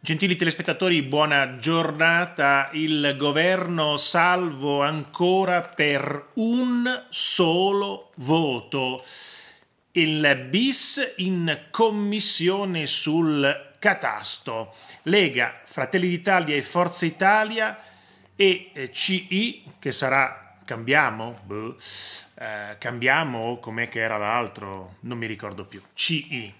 Gentili telespettatori, buona giornata. Il governo salvo ancora per un solo voto. Il bis in commissione sul catasto. Lega, Fratelli d'Italia e Forza Italia e eh, CI, che sarà Cambiamo? Boh. Eh, cambiamo, com'è che era l'altro? Non mi ricordo più. CI.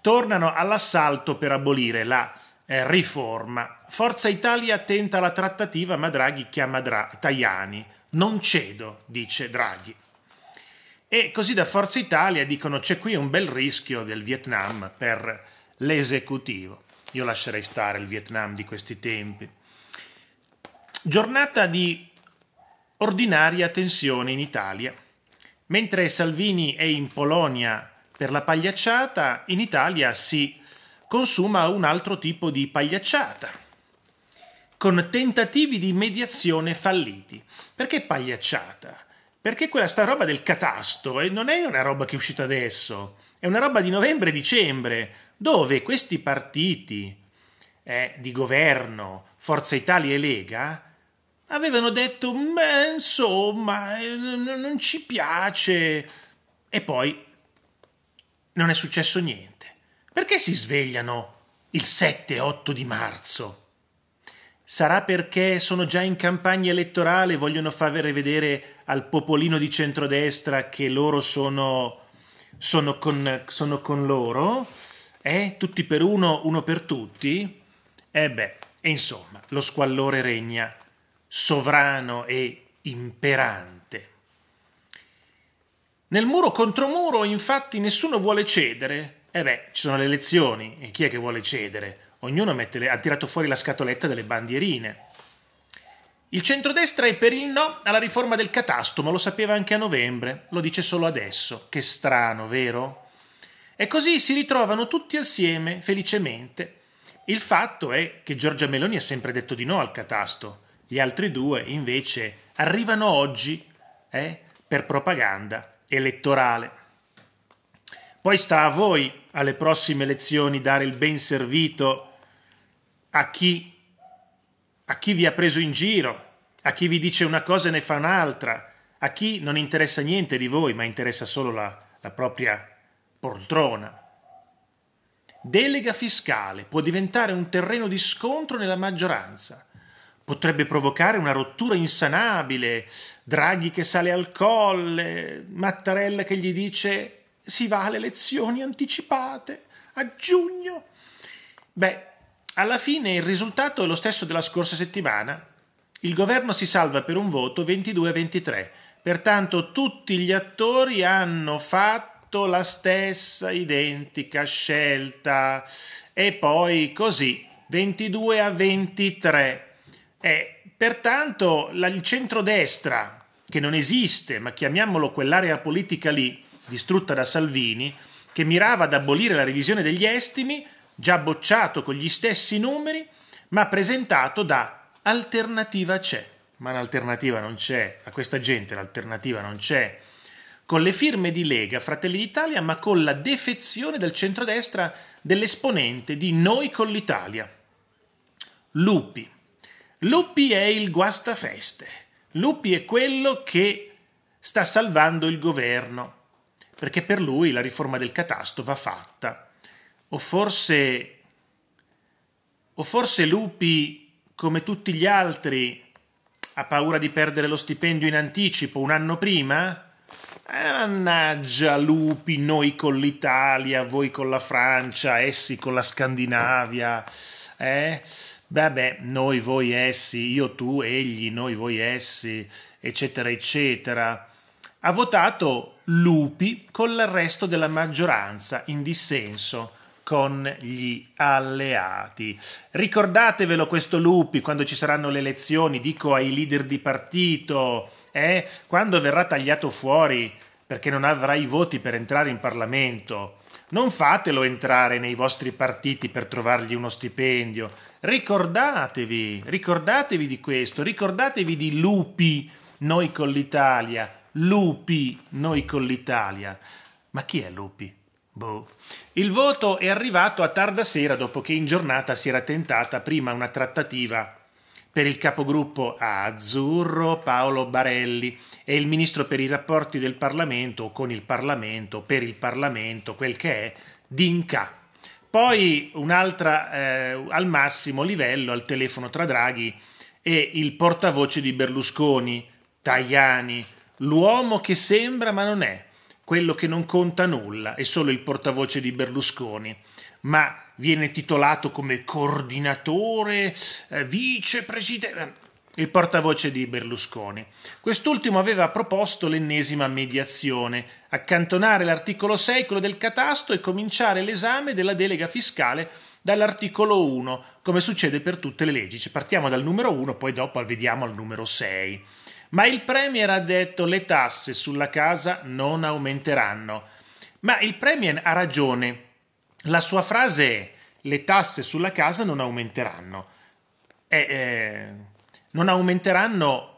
Tornano all'assalto per abolire la eh, riforma. Forza Italia tenta la trattativa, ma Draghi chiama Dra- Tajani. Non cedo, dice Draghi. E così da Forza Italia dicono c'è qui un bel rischio del Vietnam per l'esecutivo. Io lascerei stare il Vietnam di questi tempi. Giornata di ordinaria tensione in Italia. Mentre Salvini è in Polonia per la pagliacciata, in Italia si consuma un altro tipo di pagliacciata, con tentativi di mediazione falliti. Perché pagliacciata? Perché quella sta roba del catasto e non è una roba che è uscita adesso, è una roba di novembre e dicembre, dove questi partiti eh, di governo, Forza Italia e Lega, avevano detto, beh, insomma, eh, non ci piace, e poi non è successo niente. Perché si svegliano il 7-8 di marzo? Sarà perché sono già in campagna elettorale e vogliono far vedere al popolino di centrodestra che loro sono, sono, con, sono con loro? Eh? Tutti per uno, uno per tutti? Eh e beh, insomma, lo squallore regna, sovrano e imperante. Nel muro contro muro, infatti, nessuno vuole cedere, e eh beh, ci sono le elezioni e chi è che vuole cedere? Ognuno le... ha tirato fuori la scatoletta delle bandierine. Il centrodestra è per il no alla riforma del catasto, ma lo sapeva anche a novembre, lo dice solo adesso. Che strano, vero? E così si ritrovano tutti assieme, felicemente. Il fatto è che Giorgia Meloni ha sempre detto di no al catasto, gli altri due invece arrivano oggi eh, per propaganda elettorale. Poi sta a voi alle prossime lezioni dare il ben servito a chi, a chi vi ha preso in giro, a chi vi dice una cosa e ne fa un'altra, a chi non interessa niente di voi ma interessa solo la, la propria poltrona. Delega fiscale può diventare un terreno di scontro nella maggioranza potrebbe provocare una rottura insanabile, Draghi che sale al colle, Mattarella che gli dice si va alle elezioni anticipate a giugno. Beh, alla fine il risultato è lo stesso della scorsa settimana. Il governo si salva per un voto 22 a 23, pertanto tutti gli attori hanno fatto la stessa identica scelta e poi così 22 a 23. E pertanto la, il centrodestra, che non esiste, ma chiamiamolo quell'area politica lì, distrutta da Salvini, che mirava ad abolire la revisione degli estimi, già bocciato con gli stessi numeri, ma presentato da Alternativa c'è. Ma l'alternativa non c'è, a questa gente l'alternativa non c'è. Con le firme di Lega, Fratelli d'Italia, ma con la defezione del centrodestra dell'esponente di Noi con l'Italia. Lupi. Lupi è il guastafeste. Lupi è quello che sta salvando il governo perché per lui la riforma del catasto va fatta. O forse, o forse Lupi, come tutti gli altri, ha paura di perdere lo stipendio in anticipo un anno prima? Eh, mannaggia Lupi, noi con l'Italia, voi con la Francia, essi con la Scandinavia, eh? Vabbè, noi, voi, essi, io, tu, egli, noi, voi, essi, eccetera, eccetera. Ha votato Lupi con il resto della maggioranza in dissenso con gli alleati. Ricordatevelo questo Lupi quando ci saranno le elezioni, dico ai leader di partito, eh, quando verrà tagliato fuori perché non avrà i voti per entrare in Parlamento. Non fatelo entrare nei vostri partiti per trovargli uno stipendio. Ricordatevi, ricordatevi di questo, ricordatevi di Lupi, noi con l'Italia, Lupi, noi con l'Italia. Ma chi è Lupi? Boh. Il voto è arrivato a tarda sera dopo che in giornata si era tentata prima una trattativa per il capogruppo Azzurro Paolo Barelli e il ministro per i rapporti del Parlamento o con il Parlamento, per il Parlamento, quel che è, Dinca. Poi un'altra eh, al massimo livello al telefono tra Draghi e il portavoce di Berlusconi, Tajani, l'uomo che sembra ma non è, quello che non conta nulla, è solo il portavoce di Berlusconi, ma viene titolato come coordinatore, eh, vicepresidente, eh, il portavoce di Berlusconi. Quest'ultimo aveva proposto l'ennesima mediazione, accantonare l'articolo 6, quello del catasto, e cominciare l'esame della delega fiscale dall'articolo 1, come succede per tutte le leggi. partiamo dal numero 1, poi dopo vediamo al numero 6 ma il Premier ha detto le tasse sulla casa non aumenteranno. Ma il Premier ha ragione. La sua frase è le tasse sulla casa non aumenteranno. E, eh, non aumenteranno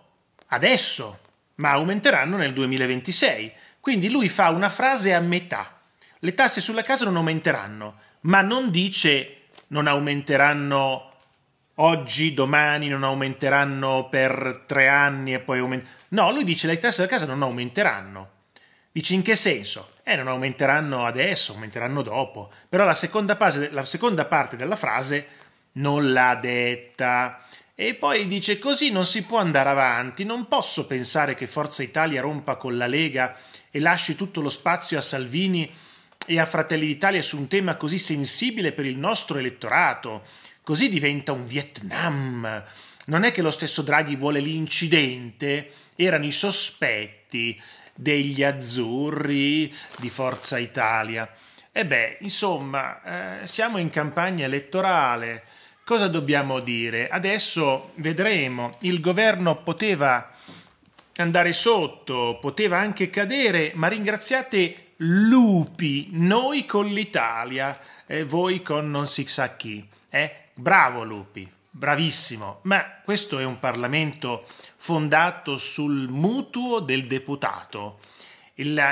adesso, ma aumenteranno nel 2026. Quindi lui fa una frase a metà. Le tasse sulla casa non aumenteranno, ma non dice non aumenteranno oggi, domani non aumenteranno per tre anni e poi aumenteranno. No, lui dice le tasse della casa non aumenteranno. Dice in che senso? Eh, non aumenteranno adesso, aumenteranno dopo. Però la seconda, fase, la seconda parte della frase non l'ha detta. E poi dice così non si può andare avanti, non posso pensare che Forza Italia rompa con la Lega e lasci tutto lo spazio a Salvini e a Fratelli d'Italia su un tema così sensibile per il nostro elettorato. Così diventa un Vietnam. Non è che lo stesso Draghi vuole l'incidente, erano i sospetti degli azzurri di Forza Italia. E beh, insomma, eh, siamo in campagna elettorale. Cosa dobbiamo dire? Adesso vedremo. Il governo poteva andare sotto, poteva anche cadere, ma ringraziate lupi, noi con l'Italia e voi con non si sa chi. Eh? Bravo Lupi, bravissimo, ma questo è un Parlamento fondato sul mutuo del deputato.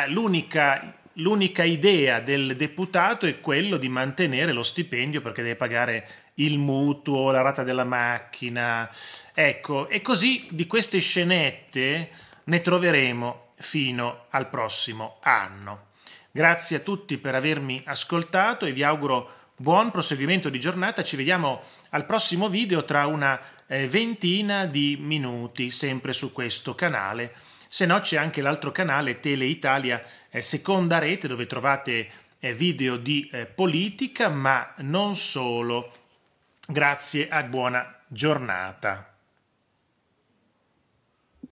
l'unica, l'unica idea del deputato è quello di mantenere lo stipendio perché deve pagare il mutuo, la rata della macchina. Ecco, e così di queste scenette ne troveremo fino al prossimo anno. Grazie a tutti per avermi ascoltato e vi auguro Buon proseguimento di giornata, ci vediamo al prossimo video tra una eh, ventina di minuti, sempre su questo canale. Se no c'è anche l'altro canale Tele Italia, eh, seconda rete, dove trovate eh, video di politica, ma non solo. Grazie e buona giornata.